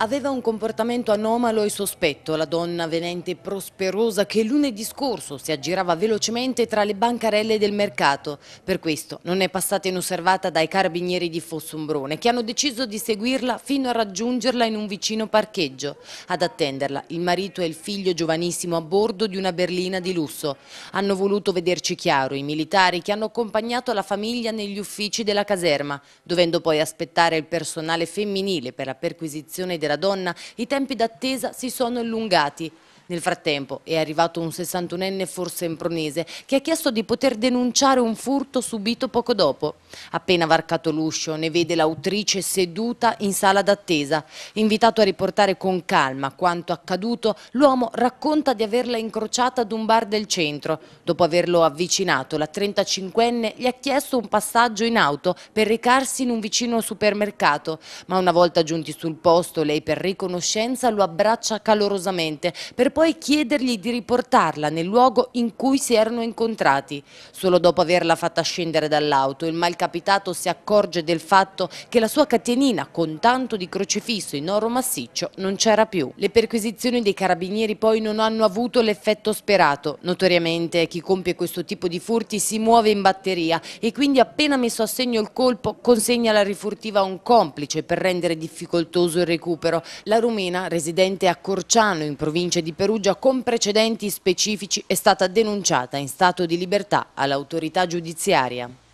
Aveva un comportamento anomalo e sospetto la donna venente prosperosa che lunedì scorso si aggirava velocemente tra le bancarelle del mercato. Per questo non è passata inosservata dai carabinieri di Fossombrone che hanno deciso di seguirla fino a raggiungerla in un vicino parcheggio. Ad attenderla il marito e il figlio giovanissimo a bordo di una berlina di lusso. Hanno voluto vederci chiaro i militari che hanno accompagnato la famiglia negli uffici della caserma, dovendo poi aspettare il personale femminile per la perquisizione del della donna, i tempi d'attesa si sono allungati. Nel frattempo è arrivato un 61enne forse impronese che ha chiesto di poter denunciare un furto subito poco dopo. Appena varcato l'uscio ne vede l'autrice seduta in sala d'attesa. Invitato a riportare con calma quanto accaduto, l'uomo racconta di averla incrociata ad un bar del centro. Dopo averlo avvicinato, la 35enne gli ha chiesto un passaggio in auto per recarsi in un vicino supermercato, ma una volta giunti sul posto lei per riconoscenza lo abbraccia calorosamente per poi chiedergli di riportarla nel luogo in cui si erano incontrati. Solo dopo averla fatta scendere dall'auto, il malcapitato si accorge del fatto che la sua catenina con tanto di crocifisso in oro massiccio non c'era più. Le perquisizioni dei carabinieri poi non hanno avuto l'effetto sperato. Notoriamente chi compie questo tipo di furti si muove in batteria e quindi appena messo a segno il colpo consegna la rifurtiva a un complice per rendere difficoltoso il recupero. La rumena, residente a Corciano in provincia di Perugia, Perugia con precedenti specifici è stata denunciata in stato di libertà all'autorità giudiziaria.